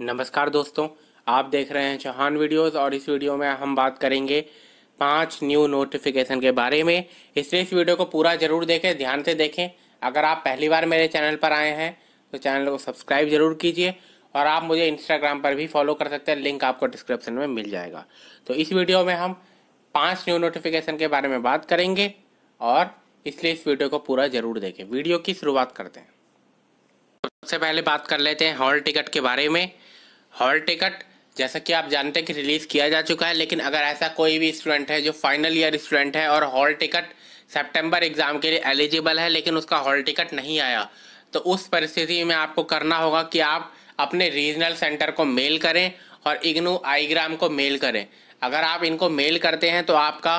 नमस्कार दोस्तों आप देख रहे हैं चौहान वीडियोस और इस वीडियो में हम बात करेंगे पांच न्यू नोटिफिकेशन के बारे में इसलिए इस वीडियो को पूरा जरूर देखें ध्यान से देखें अगर आप पहली बार मेरे चैनल पर आए हैं तो चैनल को सब्सक्राइब जरूर कीजिए और आप मुझे इंस्टाग्राम पर भी फॉलो कर सकते हैं लिंक आपको डिस्क्रिप्शन में मिल जाएगा तो इस वीडियो में हम पाँच न्यू नोटिफिकेशन के बारे में बात करेंगे और इसलिए इस वीडियो को पूरा जरूर देखें वीडियो की शुरुआत करते हैं सबसे पहले बात कर लेते हैं हॉल टिकट के बारे में हॉल टिकट जैसा कि आप जानते हैं कि रिलीज़ किया जा चुका है लेकिन अगर ऐसा कोई भी स्टूडेंट है जो फाइनल ईयर स्टूडेंट है और हॉल टिकट सेप्टेम्बर एग्ज़ाम के लिए एलिजिबल है लेकिन उसका हॉल टिकट नहीं आया तो उस परिस्थिति में आपको करना होगा कि आप अपने रीजनल सेंटर को मेल करें और इग्नू आईग्राम को मेल करें अगर आप इनको मेल करते हैं तो आपका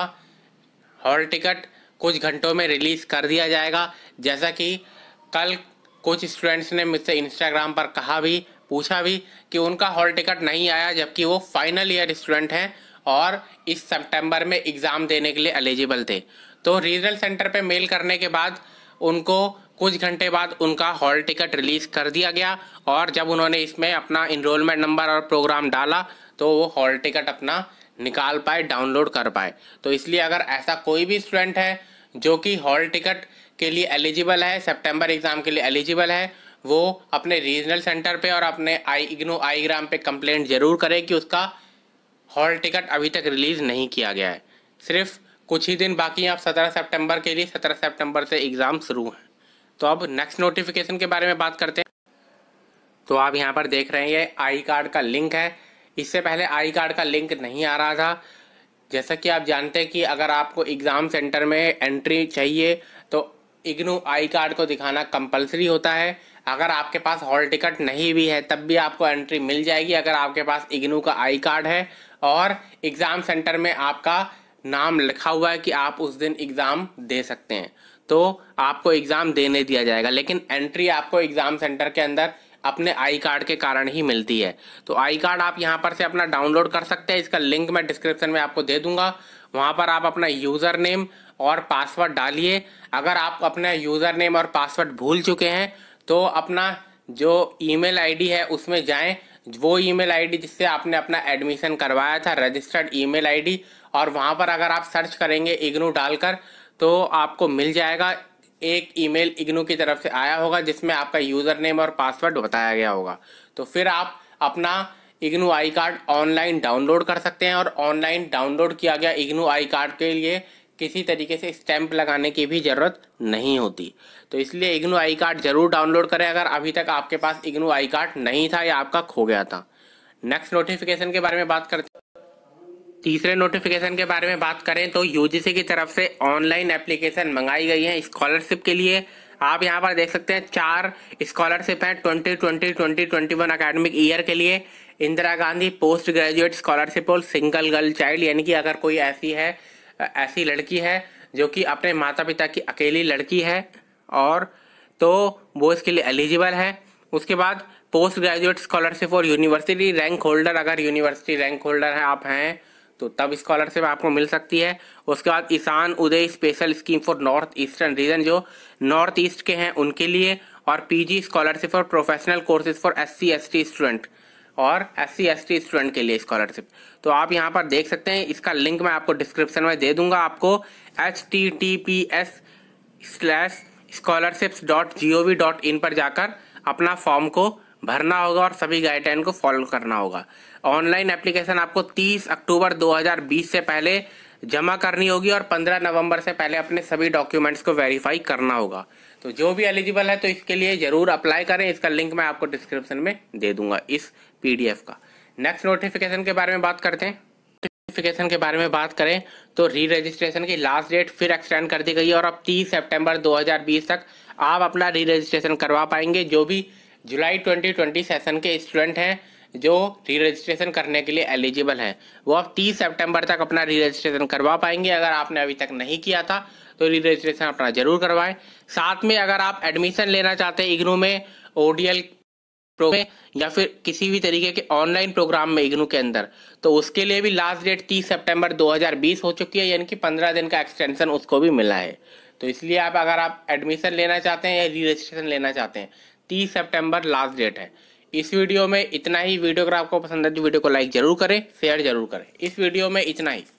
हॉल टिकट कुछ घंटों में रिलीज़ कर दिया जाएगा जैसा कि कल कुछ स्टूडेंट्स ने मुझसे इंस्टाग्राम पर कहा भी पूछा भी कि उनका हॉल टिकट नहीं आया जबकि वो फाइनल ईयर स्टूडेंट हैं और इस सितंबर में एग्ज़ाम देने के लिए एलिजिबल थे तो रीजनल सेंटर पे मेल करने के बाद उनको कुछ घंटे बाद उनका हॉल टिकट रिलीज़ कर दिया गया और जब उन्होंने इसमें अपना इनरोलमेंट नंबर और प्रोग्राम डाला तो वो हॉल टिकट अपना निकाल पाए डाउनलोड कर पाए तो इसलिए अगर ऐसा कोई भी स्टूडेंट है जो कि हॉल टिकट के लिए एलिजिबल है सेप्टेम्बर एग्ज़ाम के लिए एलिजिबल है वो अपने रीजनल सेंटर पे और अपने आई इग्नो आईग्राम पे कंप्लेंट जरूर करें कि उसका हॉल टिकट अभी तक रिलीज़ नहीं किया गया है सिर्फ कुछ ही दिन बाकी हैं अब सत्रह सितंबर के लिए सत्रह सितंबर से एग्ज़ाम शुरू हैं तो अब नेक्स्ट नोटिफिकेशन के बारे में बात करते हैं तो आप यहाँ पर देख रहे हैं आई कार्ड का लिंक है इससे पहले आई कार्ड का लिंक नहीं आ रहा था जैसा कि आप जानते हैं कि अगर आपको एग्ज़ाम सेंटर में एंट्री चाहिए तो इग्नू आई कार्ड को दिखाना कंपलसरी होता है अगर आपके पास हॉल टिकट नहीं भी है तब भी आपको एंट्री मिल जाएगी अगर आपके पास इग्नू का आई कार्ड है और एग्ज़ाम सेंटर में आपका नाम लिखा हुआ है कि आप उस दिन एग्ज़ाम दे सकते हैं तो आपको एग्ज़ाम देने दिया जाएगा लेकिन एंट्री आपको एग्ज़ाम सेंटर के अंदर अपने आई कार्ड के कारण ही मिलती है तो आई कार्ड आप यहाँ पर से अपना डाउनलोड कर सकते हैं इसका लिंक मैं डिस्क्रिप्शन में आपको दे दूंगा वहां पर आप अपना यूज़र नेम और पासवर्ड डालिए अगर आप अपना यूज़र नेम और पासवर्ड भूल चुके हैं तो अपना जो ईमेल आईडी है उसमें जाएं वो ईमेल आईडी जिससे आपने अपना एडमिशन करवाया था रजिस्टर्ड ईमेल आईडी और वहां पर अगर आप सर्च करेंगे इग्नू डालकर तो आपको मिल जाएगा एक ईमेल इग्नू की तरफ से आया होगा जिसमें आपका यूज़र नेम और पासवर्ड बताया गया होगा तो फिर आप अपना IGNOU I card online download कर सकते हैं और ऑनलाइन डाउनलोड किया गया इग्नू आई कार्ड के लिए किसी तरीके से स्टैंप लगाने की भी ज़रूरत नहीं होती तो इसलिए इग्नू आई कार्ड ज़रूर डाउनलोड करें अगर अभी तक आपके पास इग्नू आई कार्ड नहीं था या आपका खो गया था नेक्स्ट नोटिफिकेशन के बारे में बात करते तीसरे नोटिफिकेशन के बारे में बात करें तो यूजीसी की तरफ से ऑनलाइन एप्लीकेशन मंगाई गई है स्कॉलरशिप के लिए आप यहाँ पर देख सकते हैं चार स्कॉलरशिप हैं twenty twenty twenty twenty one academic year के लिए Indira Gandhi post graduate scholarship और सिंगल गर्ल चाइल्ड यानी कि अगर कोई ऐसी है ऐसी लड़की है जो कि अपने माता पिता की अकेली लड़की है और तो वो इसके लिए एलिजिबल है उसके बाद पोस्ट ग्रेजुएट स्कॉलरशिप और यूनिवर्सिटी रैंक होल्डर अगर यूनिवर्सिटी रैंक होल्डर है आप हैं तो तब स्कॉलरशिप आपको मिल सकती है उसके बाद Ishan Uday special scheme for north eastern region जो नॉर्थ ईस्ट के हैं उनके लिए और पीजी स्कॉलरशिप और professional courses for S C S T student और एस सी स्टूडेंट के लिए स्कॉलरशिप तो आप यहाँ पर देख सकते हैं इसका लिंक मैं आपको डिस्क्रिप्शन में दे दूंगा आपको H T T P S slash scholarship dot G O V dot in पर जाकर अपना फॉर्म को भरना होगा और सभी गाइडलाइन को फॉलो करना होगा ऑनलाइन एप्लीकेशन आपको 30 अक्टूबर 2020 से पहले जमा करनी होगी और 15 नवंबर से पहले अपने सभी डॉक्यूमेंट्स को वेरीफाई करना होगा तो जो भी एलिजिबल है तो इसके लिए ज़रूर अप्लाई करें इसका लिंक मैं आपको डिस्क्रिप्शन में दे दूंगा इस पीडीएफ का नेक्स्ट नोटिफिकेशन के बारे में बात करते हैं नोटिफिकेशन के बारे में बात करें तो री रजिस्ट्रेशन की लास्ट डेट फिर एक्सटेंड कर दी गई है और अब 30 सितंबर 2020 तक आप अपना री रजिस्ट्रेशन करवा पाएंगे जो भी जुलाई 2020 सेशन के स्टूडेंट हैं जो री रजिस्ट्रेशन करने के लिए एलिजिबल हैं वो आप 30 सितंबर तक अपना री रजिस्ट्रेशन करवा पाएंगे अगर आपने अभी तक नहीं किया था तो री रजिस्ट्रेशन अपना जरूर करवाएं साथ में अगर आप एडमिशन लेना चाहते हैं इग्नू में ओडीएल प्रोग्राम या फिर किसी भी तरीके के ऑनलाइन प्रोग्राम में इग्नू के अंदर तो उसके लिए भी लास्ट डेट तीस सेप्टेम्बर दो हो चुकी है यानी कि पंद्रह दिन का एक्सटेंशन उसको भी मिला है तो इसलिए आप अगर आप एडमिशन लेना चाहते हैं या री रजिस्ट्रेशन लेना चाहते हैं तीस सेप्टेम्बर लास्ट डेट है इस वीडियो में इतना ही वीडियो अगर आपको पसंद आए तो वीडियो को लाइक जरूर करें शेयर जरूर करें इस वीडियो में इतना ही